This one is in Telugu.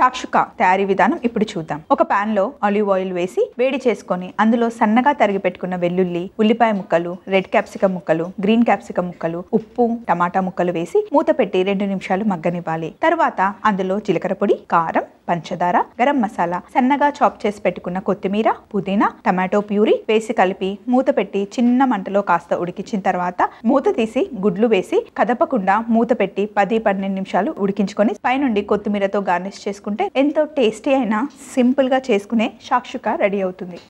షాక్షుక తయారీ విధానం ఇప్పుడు చూద్దాం ఒక పాన్ లో ఆలివ్ ఆయిల్ వేసి వేడి చేసుకొని అందులో సన్నగా తరిగి పెట్టుకున్న వెల్లుల్లి ఉల్లిపాయ ముక్కలు రెడ్ క్యాప్సికం ముక్కలు గ్రీన్ క్యాప్సికం ముక్కలు ఉప్పు టమాటా ముక్కలు వేసి మూత పెట్టి రెండు నిమిషాలు మగ్గనివ్వాలి తర్వాత అందులో జీలకర్ర పొడి కారం పంచదార గరం మసాలా సన్నగా చాప్ చేసి పెట్టుకున్న కొత్తిమీర పుదీనా టమాటో ప్యూరీ వేసి కలిపి మూత పెట్టి చిన్న మంటలో కాస్త ఉడికించిన తర్వాత మూత తీసి గుడ్లు వేసి కదపకుండా మూత పెట్టి పది పన్నెండు నిమిషాలు ఉడికించుకొని పైనుండి కొత్తిమీరతో గార్నిష్ చేసుకుంటే ఎంతో టేస్టీ అయినా సింపుల్ గా చేసుకునే షాక్షుక రెడీ అవుతుంది